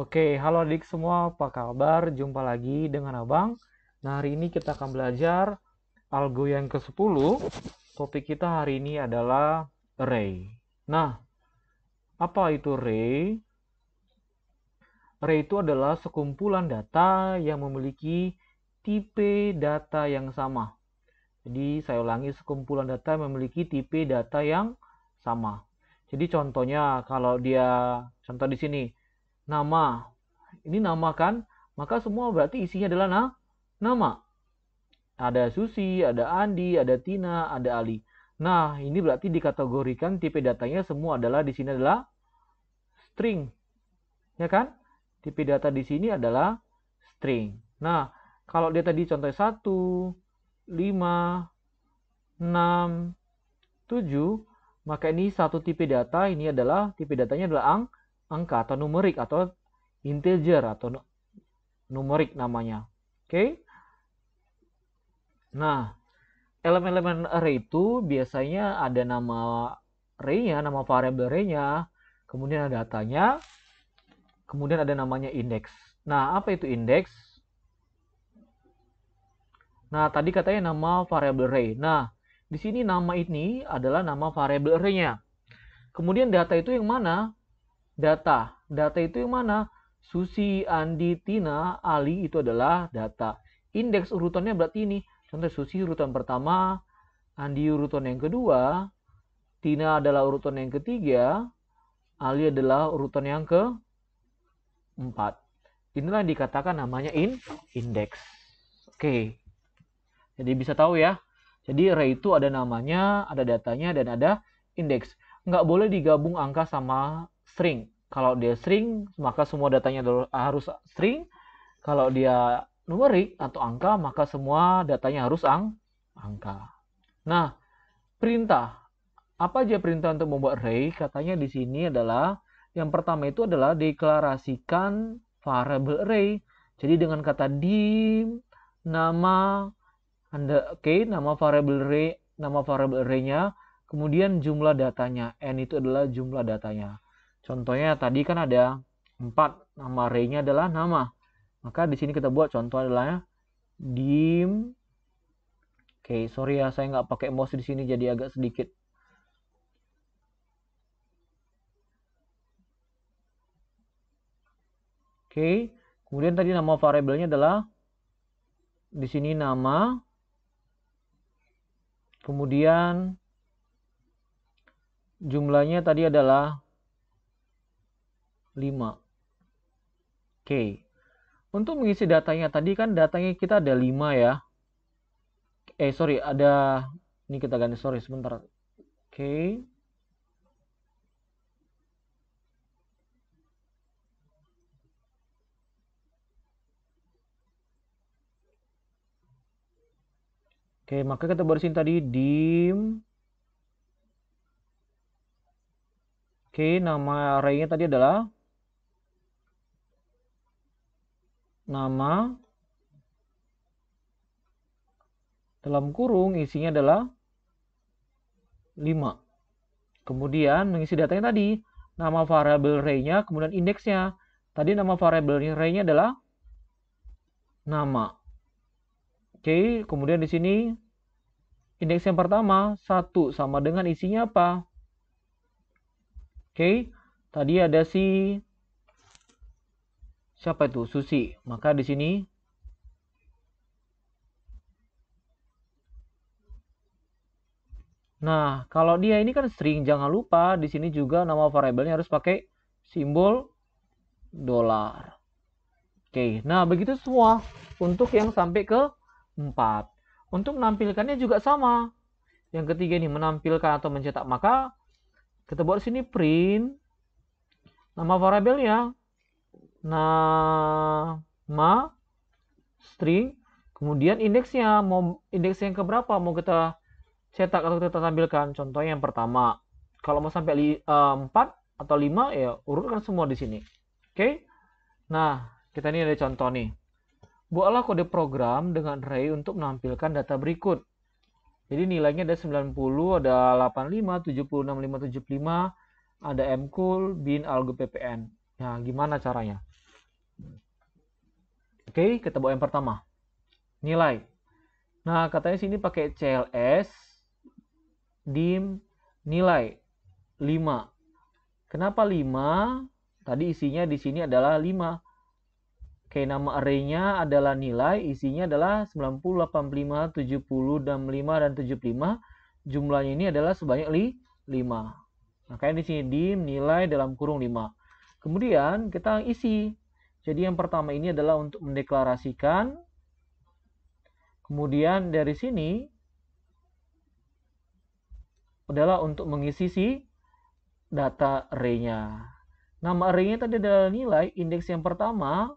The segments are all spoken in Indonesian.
Oke, halo adik semua, apa kabar? Jumpa lagi dengan Abang. Nah, hari ini kita akan belajar algo yang ke-10. Topik kita hari ini adalah array. Nah, apa itu array? Array itu adalah sekumpulan data yang memiliki tipe data yang sama. Jadi, saya ulangi, sekumpulan data yang memiliki tipe data yang sama. Jadi, contohnya kalau dia, contoh di sini, nama. Ini nama kan? Maka semua berarti isinya adalah na nama. Ada Susi, ada Andi, ada Tina, ada Ali. Nah, ini berarti dikategorikan tipe datanya semua adalah di sini adalah string. Ya kan? Tipe data di sini adalah string. Nah, kalau dia tadi contoh 1, 5, 6, 7, maka ini satu tipe data, ini adalah tipe datanya adalah ang angka atau numerik atau integer atau numerik namanya. Oke. Okay? Nah, elemen-elemen array itu biasanya ada nama array-nya, nama variabel array-nya, kemudian ada datanya, kemudian ada namanya indeks. Nah, apa itu indeks? Nah, tadi katanya nama variabel array. Nah, di sini nama ini adalah nama variabel array-nya. Kemudian data itu yang mana? data. Data itu yang mana? Susi, Andi, Tina, Ali itu adalah data. Indeks urutannya berarti ini. Contoh Susi urutan pertama, Andi urutan yang kedua, Tina adalah urutan yang ketiga, Ali adalah urutan yang keempat. Inilah yang dikatakan namanya in indeks. Oke. Jadi bisa tahu ya. Jadi array itu ada namanya, ada datanya, dan ada indeks. Nggak boleh digabung angka sama string. Kalau dia string, maka semua datanya harus string. Kalau dia numerik atau angka, maka semua datanya harus ang angka. Nah, perintah. Apa aja perintah untuk membuat array? Katanya di sini adalah yang pertama itu adalah deklarasikan variable array. Jadi dengan kata di nama anda oke okay, nama variable array nama variable array-nya kemudian jumlah datanya n itu adalah jumlah datanya Contohnya tadi kan ada 4, nama array-nya adalah nama. Maka di sini kita buat contoh adalah ya, dim. Oke, okay, sorry ya saya nggak pakai mouse di sini jadi agak sedikit Oke, okay. kemudian tadi nama variabelnya adalah di sini nama, kemudian jumlahnya tadi adalah 5. Oke. Untuk mengisi datanya tadi kan datanya kita ada 5 ya. Eh sorry ada ini kita ganti sorry sebentar. Oke. Oke, maka kita bersihin tadi dim Oke, nama arraynya tadi adalah nama dalam kurung isinya adalah 5. Kemudian mengisi datanya tadi, nama variabel renya nya kemudian indeksnya. Tadi nama variabel ray nya adalah nama. Oke, kemudian di sini indeks yang pertama 1 sama dengan isinya apa? Oke, tadi ada si siapa itu Susi maka di sini Nah, kalau dia ini kan string, jangan lupa di sini juga nama variabelnya harus pakai simbol dolar. Oke, nah begitu semua untuk yang sampai ke 4. Untuk menampilkannya juga sama. Yang ketiga ini menampilkan atau mencetak, maka kita buat sini print nama variabelnya nama string kemudian indeksnya mau indeks yang keberapa mau kita cetak atau kita tampilkan contohnya yang pertama kalau mau sampai uh, eh, 4 atau 5 ya urutkan semua di sini oke okay? nah kita ini ada contoh nih buatlah kode program dengan array untuk menampilkan data berikut jadi nilainya ada 90 ada 85 76 75 ada mcool bin algo ppn nah gimana caranya Oke, kita bawa yang pertama. Nilai. Nah, katanya sini pakai CLS dim nilai 5. Kenapa 5? Tadi isinya di sini adalah 5. Oke, nama arraynya adalah nilai, isinya adalah 90, 85, 70, 65, dan 75. Jumlahnya ini adalah sebanyak 5. Makanya di sini dim nilai dalam kurung 5. Kemudian kita isi jadi yang pertama ini adalah untuk mendeklarasikan. Kemudian dari sini adalah untuk mengisi si data array-nya. Nama array-nya tadi adalah nilai indeks yang pertama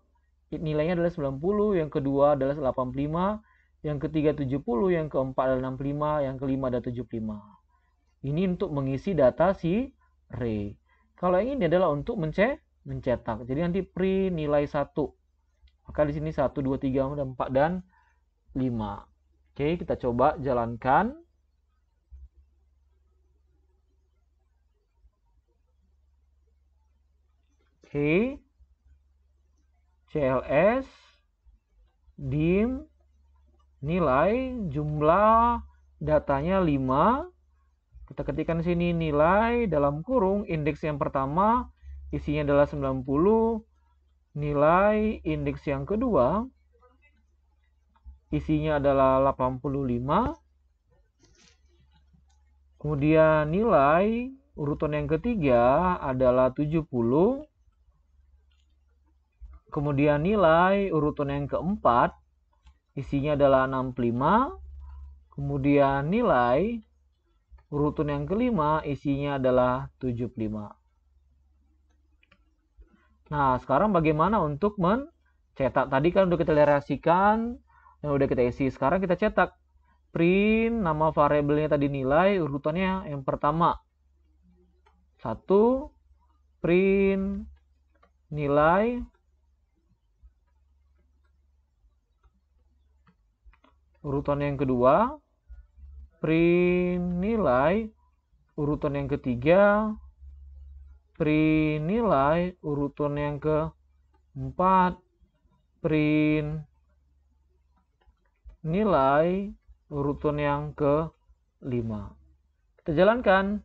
nilainya adalah 90, yang kedua adalah 85, yang ketiga 70, yang keempat adalah 65, yang kelima adalah 75. Ini untuk mengisi data si array. Kalau yang ini adalah untuk mencek mencetak. Jadi nanti pri nilai 1. Maka di sini 1, 2, 3, 4, dan 5. Oke, kita coba jalankan. Oke. CLS, DIM, nilai, jumlah datanya 5. Kita ketikkan sini nilai dalam kurung indeks yang pertama Isinya adalah 90, nilai indeks yang kedua isinya adalah 85 kemudian nilai urutan yang ketiga adalah 70 kemudian nilai urutan yang keempat isinya adalah 65 kemudian nilai urutan yang kelima isinya adalah 75 Nah, sekarang bagaimana untuk mencetak? Tadi kan udah kita lerasikan yang udah kita isi. Sekarang kita cetak. Print nama variabelnya tadi nilai, urutannya yang pertama. Satu, print nilai. Urutan yang kedua, print nilai. Urutan yang ketiga, pri nilai urutan yang ke 4 print nilai urutan yang ke 5 kita jalankan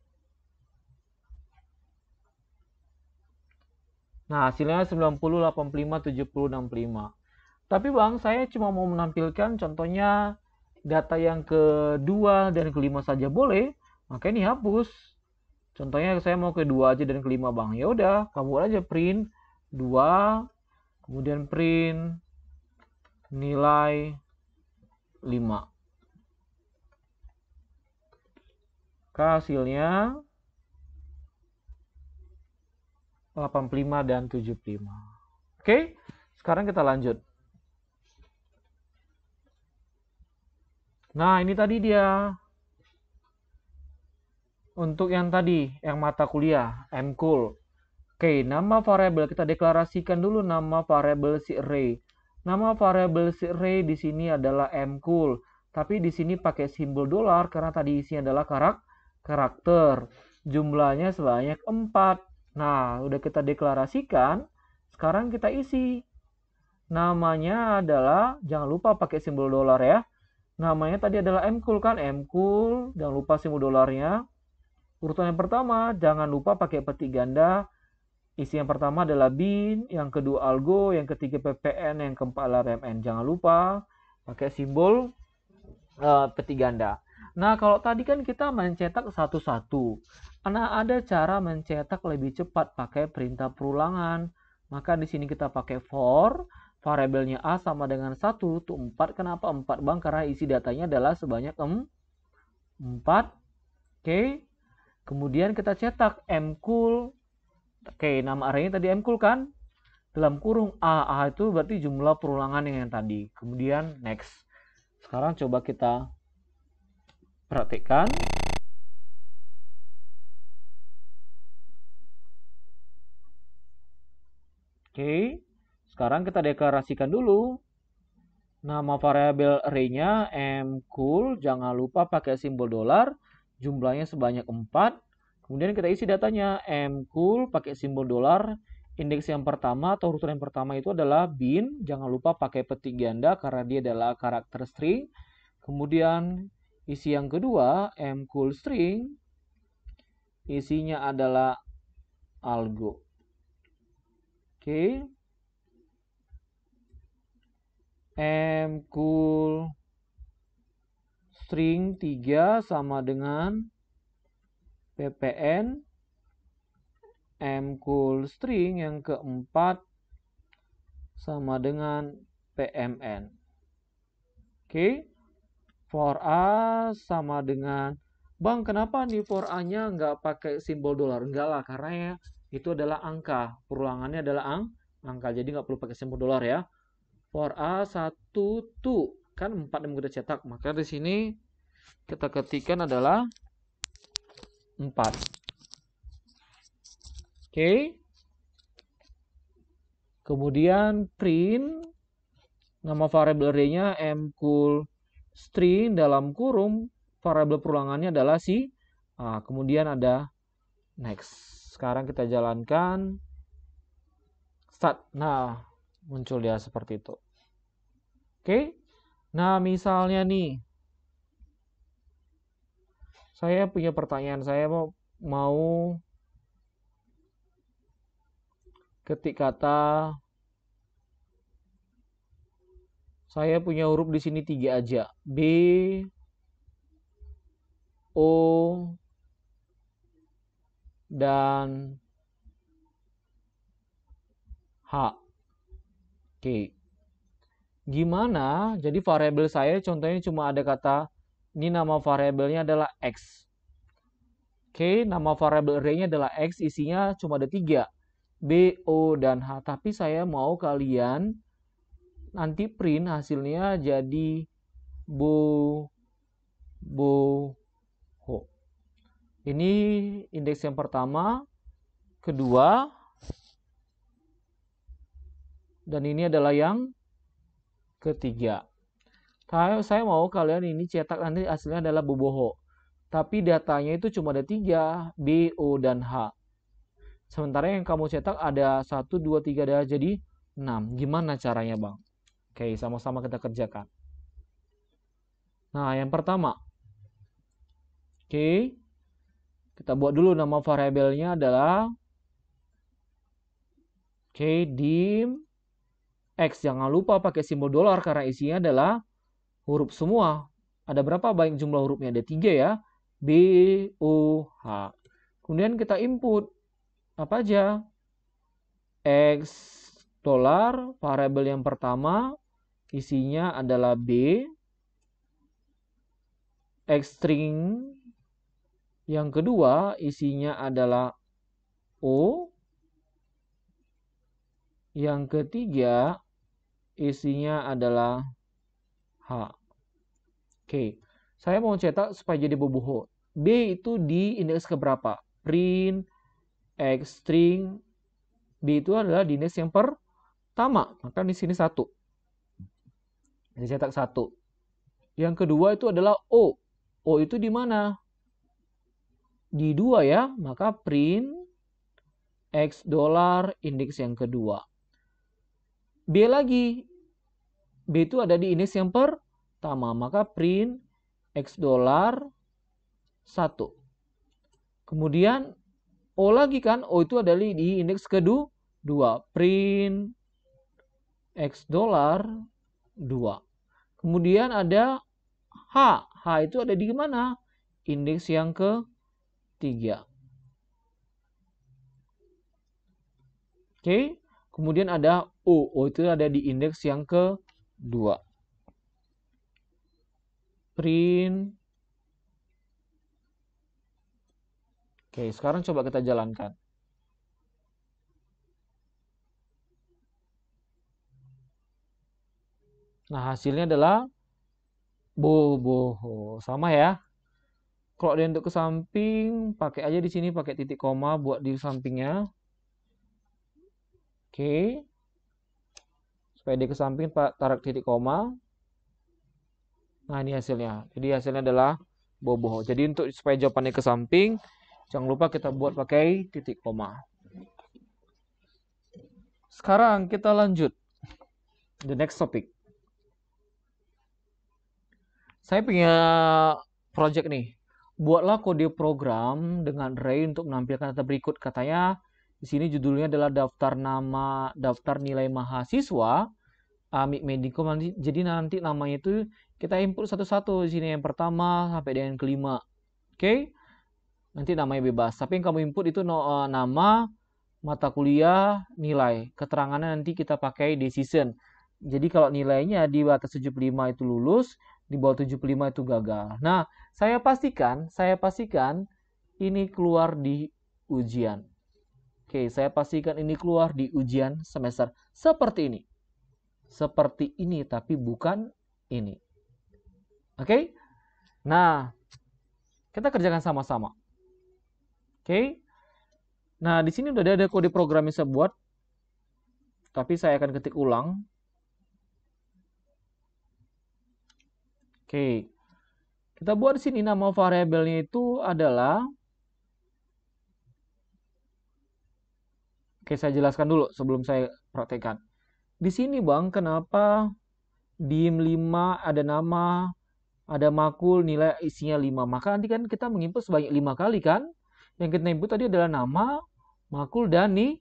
nah hasilnya 90 85 70 65 tapi bang saya cuma mau menampilkan contohnya data yang kedua dan kelima saja boleh maka ini hapus Contohnya saya mau ke dua aja dan kelima bang. Ya udah, kamu aja print 2 kemudian print nilai 5. Maka hasilnya 85 dan 75. Oke, sekarang kita lanjut. Nah, ini tadi dia untuk yang tadi, yang mata kuliah, MCOOL. Oke, nama variabel kita deklarasikan dulu nama variabel si array. Nama variabel si array di sini adalah MCOOL, tapi di sini pakai simbol dolar karena tadi isinya adalah karak karakter. Jumlahnya sebanyak 4. Nah, udah kita deklarasikan, sekarang kita isi. Namanya adalah jangan lupa pakai simbol dolar ya. Namanya tadi adalah MCOOL kan, MCOOL, jangan lupa simbol dolarnya. Urutan yang pertama, jangan lupa pakai peti ganda. Isi yang pertama adalah bin, yang kedua algo, yang ketiga PPN, yang keempat adalah rmn. Jangan lupa pakai simbol uh, peti ganda. Nah, kalau tadi kan kita mencetak satu-satu. Nah, ada cara mencetak lebih cepat pakai perintah perulangan. Maka di sini kita pakai for, variabelnya A sama dengan 1, itu 4. Kenapa 4, Bang? Karena isi datanya adalah sebanyak 4. Oke. Okay. Kemudian kita cetak m cool, Oke, nama arraynya tadi m cool kan? Dalam kurung A, A itu berarti jumlah perulangan yang, yang tadi. Kemudian next. Sekarang coba kita perhatikan. Oke, sekarang kita deklarasikan dulu nama variabel array-nya cool, jangan lupa pakai simbol dolar jumlahnya sebanyak 4. Kemudian kita isi datanya M cool pakai simbol dolar. Indeks yang pertama atau urutan yang pertama itu adalah bin. Jangan lupa pakai petik ganda karena dia adalah karakter string. Kemudian isi yang kedua M cool string. Isinya adalah algo. Oke. Okay. M cool string 3 sama dengan ppn m cool string yang keempat sama dengan pmn. Oke. Okay. For A sama dengan Bang, kenapa nih for A-nya nggak pakai simbol dolar? Enggak lah, karena ya, itu adalah angka. Perulangannya adalah ang angka, jadi nggak perlu pakai simbol dolar ya. For A 1, 2 kan 4 yang kita cetak maka di sini kita ketikkan adalah 4 oke okay. kemudian print nama variable array-nya m cool string dalam kurung variabel perulangannya adalah si nah, Kemudian ada next. Sekarang kita jalankan start. Nah, muncul dia seperti itu. Oke. Okay. Nah, misalnya nih, saya punya pertanyaan. Saya mau mau ketik kata saya punya huruf di sini tiga aja. B, O, dan H. Oke. Okay. Gimana? Jadi variabel saya contohnya cuma ada kata ini nama variabelnya adalah x. Oke, nama variabel array-nya adalah x, isinya cuma ada tiga, b, o, dan h. Tapi saya mau kalian nanti print hasilnya jadi bo, bo, ho. Ini indeks yang pertama, kedua, dan ini adalah yang ketiga. saya mau kalian ini cetak nanti hasilnya adalah boboho. Tapi datanya itu cuma ada tiga, B, O, dan H. Sementara yang kamu cetak ada 1, 2, 3, ada jadi 6. Gimana caranya bang? Oke, sama-sama kita kerjakan. Nah, yang pertama. Oke. Kita buat dulu nama variabelnya adalah Oke, dim X jangan lupa pakai simbol dolar karena isinya adalah huruf semua. Ada berapa banyak jumlah hurufnya? Ada tiga ya. B, O, H. Kemudian kita input apa aja? X dolar, variabel yang pertama isinya adalah B. X string yang kedua isinya adalah O. Yang ketiga isinya adalah H. Oke, saya mau cetak supaya jadi boboho. B itu di indeks keberapa? Print, X string, B itu adalah di indeks yang pertama. Maka di sini satu. Saya cetak satu. Yang kedua itu adalah O. O itu di mana? Di dua ya, maka print X dolar indeks yang kedua. B lagi. B itu ada di indeks yang pertama. Maka print X dolar 1. Kemudian O lagi kan. O itu ada di indeks kedua. 2. Print X dolar 2. Kemudian ada H. H itu ada di mana? Indeks yang ke ketiga. Oke. Kemudian ada U. U itu ada di indeks yang ke kedua. Print. Oke, sekarang coba kita jalankan. Nah, hasilnya adalah boboho. Sama ya. Kalau dia untuk ke samping, pakai aja di sini pakai titik koma buat di sampingnya. Oke. PD ke samping pak tarik titik koma. Nah ini hasilnya. Jadi hasilnya adalah boboh. Jadi untuk supaya jawabannya ke samping, jangan lupa kita buat pakai titik koma. Sekarang kita lanjut. The next topic. Saya punya project nih. Buatlah kode program dengan array untuk menampilkan data berikut. Katanya di sini judulnya adalah daftar nama, daftar nilai mahasiswa Amik Medico nanti jadi nanti namanya itu kita input satu-satu di sini yang pertama sampai dengan kelima. Oke. Okay? Nanti namanya bebas. Tapi yang kamu input itu no, uh, nama, mata kuliah, nilai. Keterangannya nanti kita pakai decision. Jadi kalau nilainya di atas 75 itu lulus, di bawah 75 itu gagal. Nah, saya pastikan, saya pastikan ini keluar di ujian. Oke, saya pastikan ini keluar di ujian semester seperti ini seperti ini tapi bukan ini. Oke? Okay? Nah, kita kerjakan sama-sama. Oke? Okay? Nah, di sini udah ada kode program yang saya buat. Tapi saya akan ketik ulang. Oke. Kita buat di sini nama variabelnya itu adalah Oke, saya jelaskan dulu sebelum saya praktekkan di sini bang kenapa dim 5 ada nama ada makul nilai isinya 5 maka nanti kan kita menginput sebanyak 5 kali kan yang kita input tadi adalah nama makul dan ni,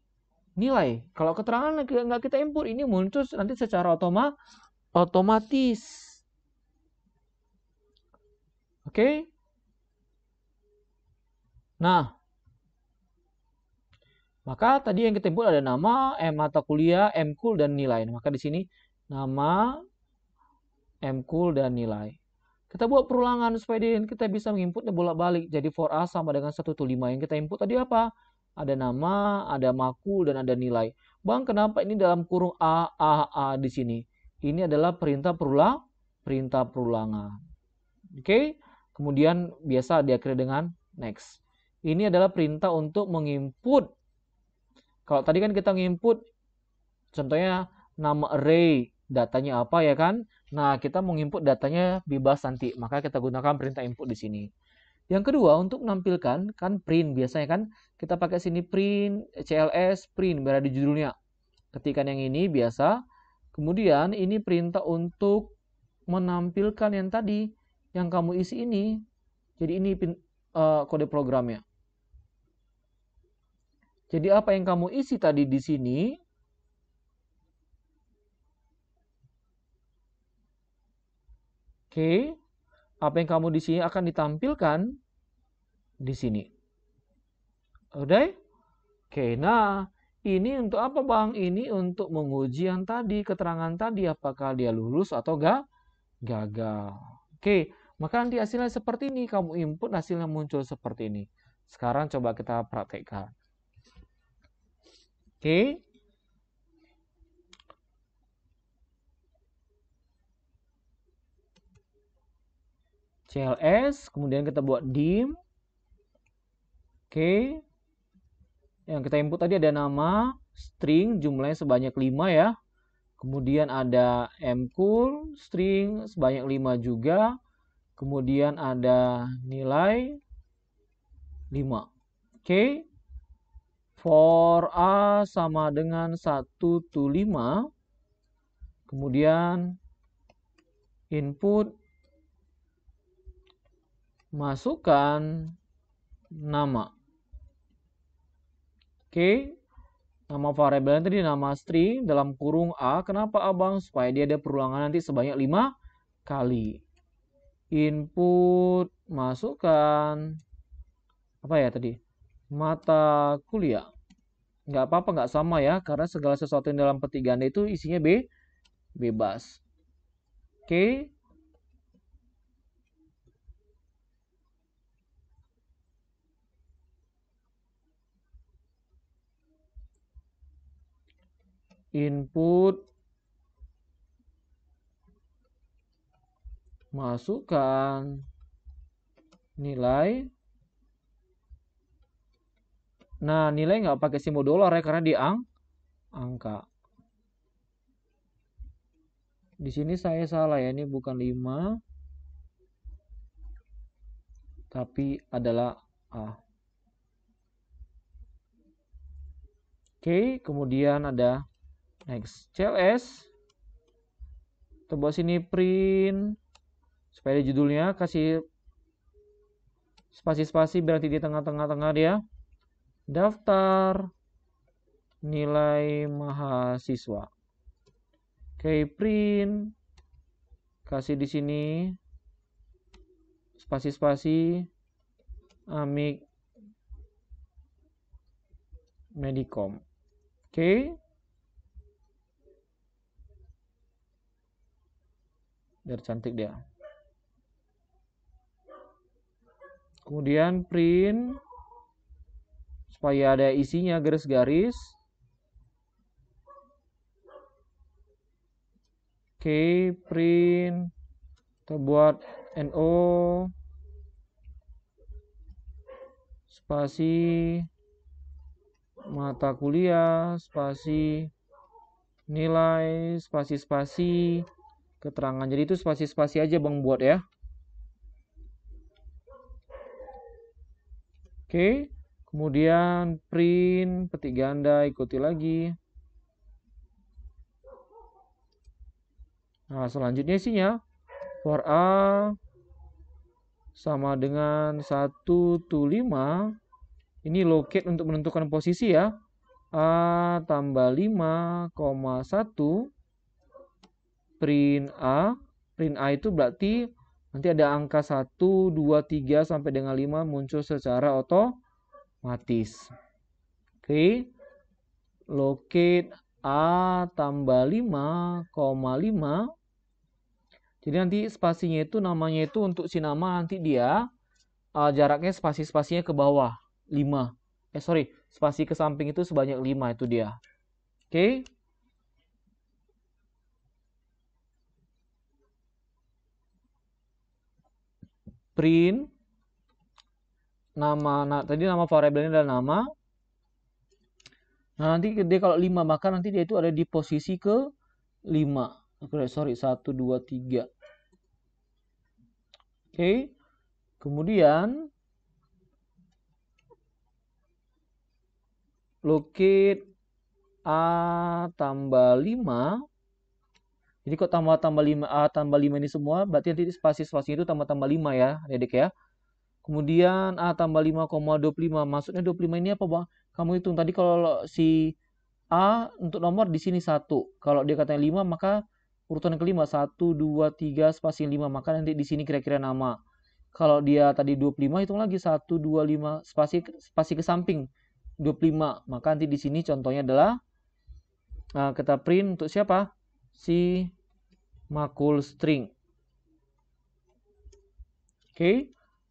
nilai kalau keterangan nggak kita input ini muncul nanti secara otoma, otomatis oke okay? nah maka tadi yang kita input ada nama, M mata kuliah, M kul dan nilai. Maka di sini nama, M kul dan nilai. Kita buat perulangan supaya kita bisa menginputnya bolak-balik. Jadi for A sama dengan 1 to 5. Yang kita input tadi apa? Ada nama, ada makul, dan ada nilai. Bang, kenapa ini dalam kurung A, A, A di sini? Ini adalah perintah perulang, perintah perulangan. Oke, okay? kemudian biasa diakhiri dengan next. Ini adalah perintah untuk menginput kalau tadi kan kita nginput contohnya nama array, datanya apa ya kan? Nah, kita mau datanya bebas nanti, maka kita gunakan perintah input di sini. Yang kedua, untuk menampilkan kan print biasanya kan kita pakai sini print CLS print berada di judulnya. Ketikan yang ini biasa. Kemudian ini perintah untuk menampilkan yang tadi yang kamu isi ini. Jadi ini uh, kode programnya. Jadi apa yang kamu isi tadi di sini Oke. Apa yang kamu di sini akan ditampilkan di sini. Oke. nah, ini untuk apa, Bang? Ini untuk menguji yang tadi, keterangan tadi apakah dia lulus atau gak? gagal. Oke, maka nanti hasilnya seperti ini, kamu input hasilnya muncul seperti ini. Sekarang coba kita praktekkan. Oke. CLS, kemudian kita buat dim. Oke. Yang kita input tadi ada nama, string jumlahnya sebanyak 5 ya. Kemudian ada mcool string sebanyak 5 juga. Kemudian ada nilai 5. Oke for A sama dengan 1 to 5. Kemudian input masukkan nama. Oke, nama variabelnya tadi nama string dalam kurung A. Kenapa abang? Supaya dia ada perulangan nanti sebanyak 5 kali. Input masukkan apa ya tadi? mata kuliah. Nggak apa-apa, nggak sama ya, karena segala sesuatu yang dalam peti ganda itu isinya B, bebas. Oke. Input masukkan nilai Nah, nilai nggak pakai simbol dolar ya karena di ang angka. Di sini saya salah ya, ini bukan 5 tapi adalah A. Oke, kemudian ada next CLS. Coba sini print supaya judulnya kasih spasi-spasi berarti di tengah -tengah -tengah dia daftar nilai mahasiswa. Oke, print kasih di sini spasi-spasi amik Medicom Oke. Biar cantik dia. Kemudian print supaya ada isinya garis-garis oke okay, print kita buat NO spasi mata kuliah, spasi nilai, spasi-spasi keterangan. Jadi itu spasi-spasi aja Bang buat ya. Oke. Okay. Kemudian print peti ganda, ikuti lagi. Nah, selanjutnya isinya for A sama dengan 1 to 5. Ini locate untuk menentukan posisi ya. A tambah 5,1 print A. Print A itu berarti nanti ada angka 1, 2, 3 sampai dengan 5 muncul secara otomatis matis, Oke. Locate A tambah 5,5. Jadi nanti spasinya itu namanya itu untuk si nama nanti dia uh, jaraknya spasi-spasinya ke bawah 5. Eh sorry, spasi ke samping itu sebanyak 5 itu dia. Oke. Print nama nah, tadi nama ini adalah nama nah nanti dia kalau 5 maka nanti dia itu ada di posisi ke 5 sorry 1 2 3 oke kemudian locate A tambah 5 jadi kok tambah tambah 5 A tambah 5 ini semua berarti nanti spasi-spasi itu tambah tambah 5 ya adik-adik ya Kemudian A ah, tambah 5,25. Maksudnya 25 ini apa bang? Kamu hitung tadi kalau si A untuk nomor di sini 1. Kalau dia katanya 5 maka urutan yang kelima 1, 2, 3, spasi 5. Maka nanti di sini kira-kira nama. Kalau dia tadi 25 hitung lagi 1, 2, 5 spasi, spasi ke samping 25. Maka nanti di sini contohnya adalah nah, kita print untuk siapa? Si makul string. Oke. Okay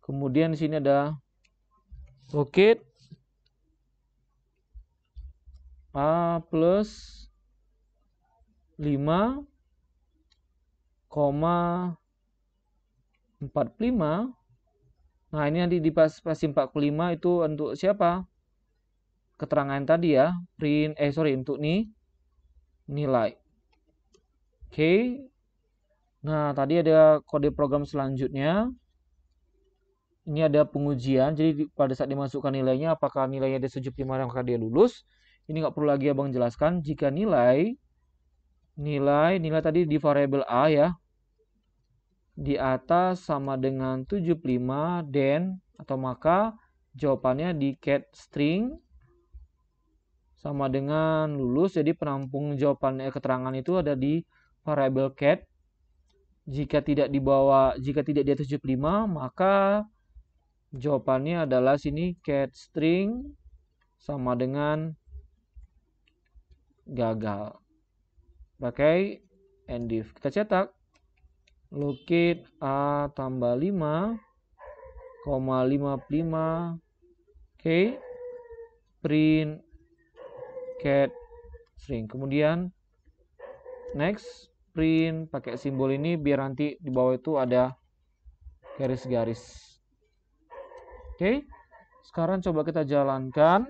kemudian di sini ada bukit A plus 5 koma 45 Nah, ini nanti di pas, pas 45 itu untuk siapa? Keterangan tadi ya, print eh sorry untuk nih nilai. Oke. Okay. Nah, tadi ada kode program selanjutnya ini ada pengujian jadi pada saat dimasukkan nilainya apakah nilainya di 75 5 maka dia lulus ini nggak perlu lagi abang jelaskan jika nilai nilai nilai tadi di variabel a ya di atas sama dengan 75 dan atau maka jawabannya di cat string sama dengan lulus jadi penampung jawaban eh, keterangan itu ada di variabel cat jika tidak di bawah jika tidak di atas 75 maka Jawabannya adalah sini cat string sama dengan gagal. Pakai end if. Kita cetak locate a tambah 5 koma 55 oke okay. print cat string kemudian next print pakai simbol ini biar nanti di bawah itu ada garis-garis Oke. Sekarang coba kita jalankan.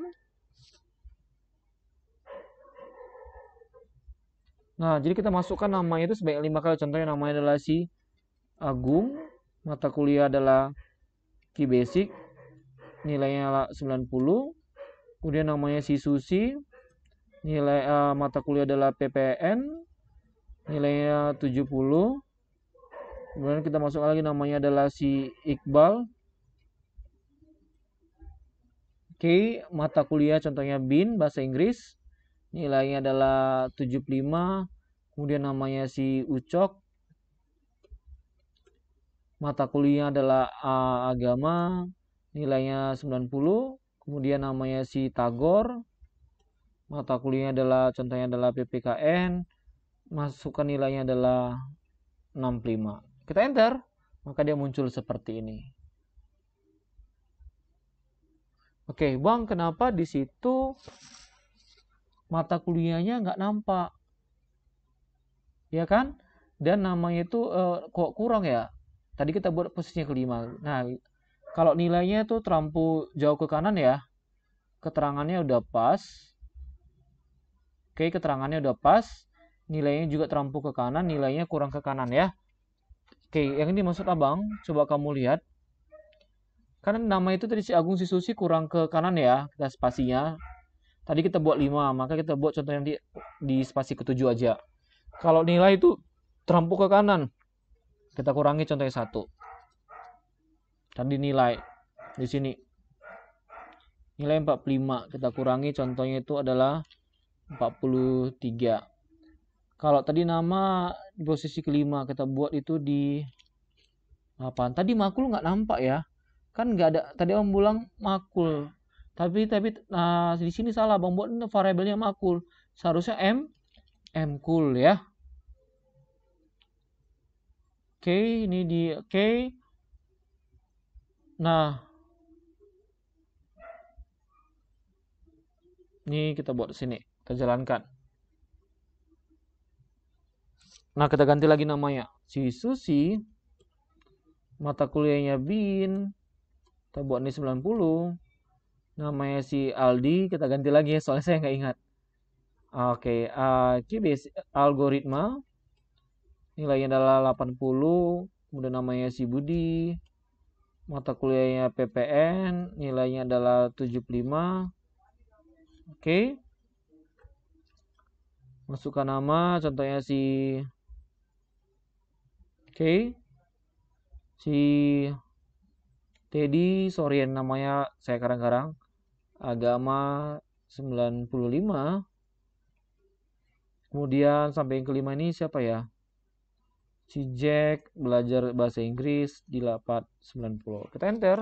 Nah, jadi kita masukkan namanya itu sebanyak lima kali. Contohnya namanya adalah si Agung. Mata kuliah adalah Ki Basic. Nilainya 90. Kemudian namanya si Susi. Nilai uh, mata kuliah adalah PPN. Nilainya 70. Kemudian kita masukkan lagi namanya adalah si Iqbal. Oke, mata kuliah contohnya BIN bahasa Inggris. Nilainya adalah 75. Kemudian namanya si Ucok. Mata kuliah adalah a agama. Nilainya 90. Kemudian namanya si Tagor. Mata kuliah adalah contohnya adalah PPKN. Masukan nilainya adalah 65. Kita enter, maka dia muncul seperti ini. Oke, Bang, kenapa di situ mata kuliahnya nggak nampak? Ya kan? Dan namanya itu uh, kok kurang ya? Tadi kita buat posisinya kelima. Nah, kalau nilainya itu terampu jauh ke kanan ya, keterangannya udah pas. Oke, keterangannya udah pas. Nilainya juga terampu ke kanan, nilainya kurang ke kanan ya. Oke, yang ini maksud abang, coba kamu lihat karena nama itu tadi si Agung si Susi kurang ke kanan ya, kita spasinya. Tadi kita buat 5, maka kita buat contoh yang di, di spasi ke-7 aja. Kalau nilai itu terampu ke kanan, kita kurangi contohnya satu. Tadi nilai di sini. Nilai 45 kita kurangi contohnya itu adalah 43. Kalau tadi nama di posisi kelima kita buat itu di apa? Tadi makul nggak nampak ya kan nggak ada tadi om bilang makul tapi tapi nah di sini salah bang buat variabelnya makul seharusnya m m cool ya oke ini di oke nah ini kita buat sini kita jalankan nah kita ganti lagi namanya si Susi mata kuliahnya Bin kita buat nih 90 namanya si Aldi kita ganti lagi ya soalnya saya nggak ingat oke okay, uh, eh, eh, algoritma nilainya adalah 80 kemudian namanya si Budi mata kuliahnya PPN nilainya adalah 75 oke okay. masukkan nama contohnya si oke okay. si Teddy yang namanya saya kadang-kadang agama 95 kemudian sampai yang kelima ini siapa ya si Jack belajar bahasa Inggris di lapat 90 kita enter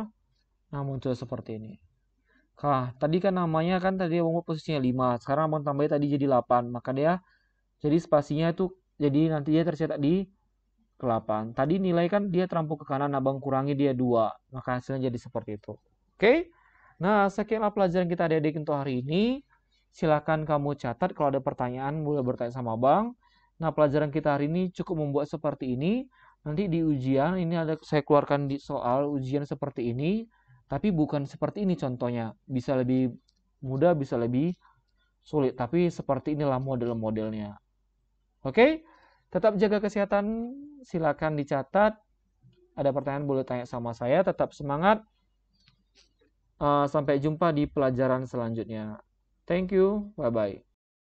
nah muncul seperti ini Kah, tadi kan namanya kan tadi Wongo posisinya 5. Sekarang abang tambahin tadi jadi 8. Maka dia jadi spasinya itu jadi nanti dia tercetak di ke 8. Tadi nilai kan dia terampuk ke kanan, abang kurangi dia 2. Maka hasilnya jadi seperti itu. Oke? Nah, sekianlah pelajaran kita adik-adik untuk hari ini. Silahkan kamu catat kalau ada pertanyaan, boleh bertanya sama abang. Nah, pelajaran kita hari ini cukup membuat seperti ini. Nanti di ujian, ini ada saya keluarkan di soal ujian seperti ini. Tapi bukan seperti ini contohnya. Bisa lebih mudah, bisa lebih sulit. Tapi seperti inilah model-modelnya. Oke? Okay? Tetap jaga kesehatan, silakan dicatat. Ada pertanyaan boleh tanya sama saya, tetap semangat. Uh, sampai jumpa di pelajaran selanjutnya. Thank you, bye-bye.